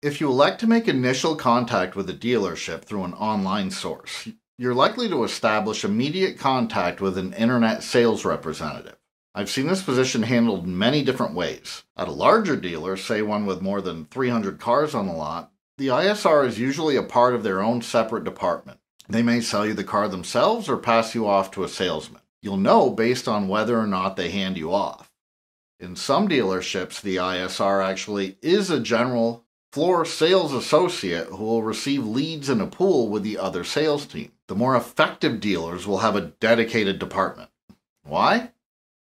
If you elect to make initial contact with a dealership through an online source, you're likely to establish immediate contact with an internet sales representative. I've seen this position handled in many different ways. At a larger dealer, say one with more than 300 cars on the lot, the ISR is usually a part of their own separate department. They may sell you the car themselves or pass you off to a salesman. You'll know based on whether or not they hand you off. In some dealerships, the ISR actually is a general floor sales associate who will receive leads in a pool with the other sales team. The more effective dealers will have a dedicated department. Why?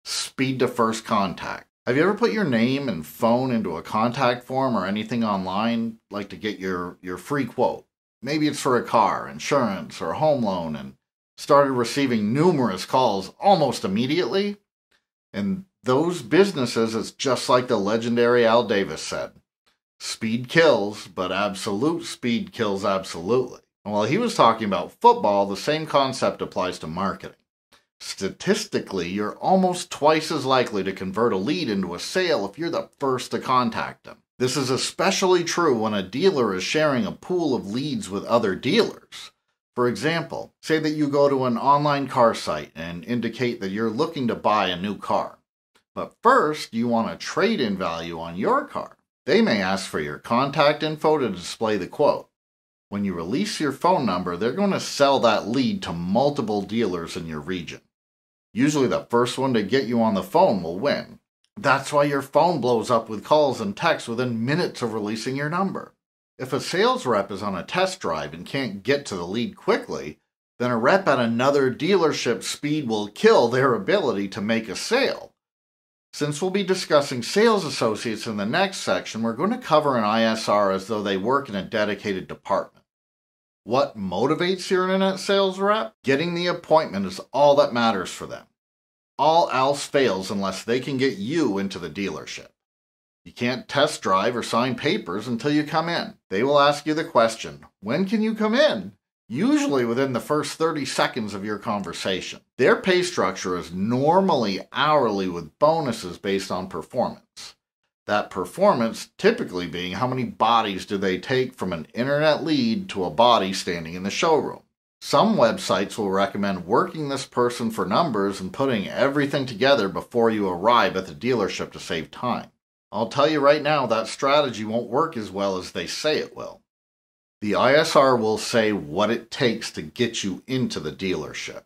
Speed to first contact. Have you ever put your name and phone into a contact form or anything online, like to get your, your free quote? Maybe it's for a car, insurance, or a home loan, and started receiving numerous calls almost immediately? And those businesses, it's just like the legendary Al Davis said Speed kills, but absolute speed kills absolutely. And while he was talking about football, the same concept applies to marketing. Statistically, you're almost twice as likely to convert a lead into a sale if you're the first to contact them. This is especially true when a dealer is sharing a pool of leads with other dealers. For example, say that you go to an online car site and indicate that you're looking to buy a new car. But first, you want a trade in value on your car. They may ask for your contact info to display the quote. When you release your phone number, they're going to sell that lead to multiple dealers in your region. Usually, the first one to get you on the phone will win. That's why your phone blows up with calls and texts within minutes of releasing your number. If a sales rep is on a test drive and can't get to the lead quickly, then a rep at another dealership's speed will kill their ability to make a sale. Since we'll be discussing sales associates in the next section, we're going to cover an ISR as though they work in a dedicated department. What motivates your internet sales rep? Getting the appointment is all that matters for them. All else fails unless they can get you into the dealership. You can't test drive or sign papers until you come in. They will ask you the question, when can you come in? usually within the first 30 seconds of your conversation. Their pay structure is normally hourly with bonuses based on performance. That performance typically being how many bodies do they take from an internet lead to a body standing in the showroom. Some websites will recommend working this person for numbers and putting everything together before you arrive at the dealership to save time. I'll tell you right now, that strategy won't work as well as they say it will. The ISR will say what it takes to get you into the dealership.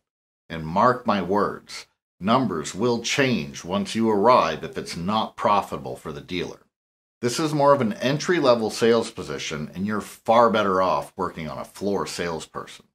And mark my words, numbers will change once you arrive if it's not profitable for the dealer. This is more of an entry level sales position, and you're far better off working on a floor salesperson.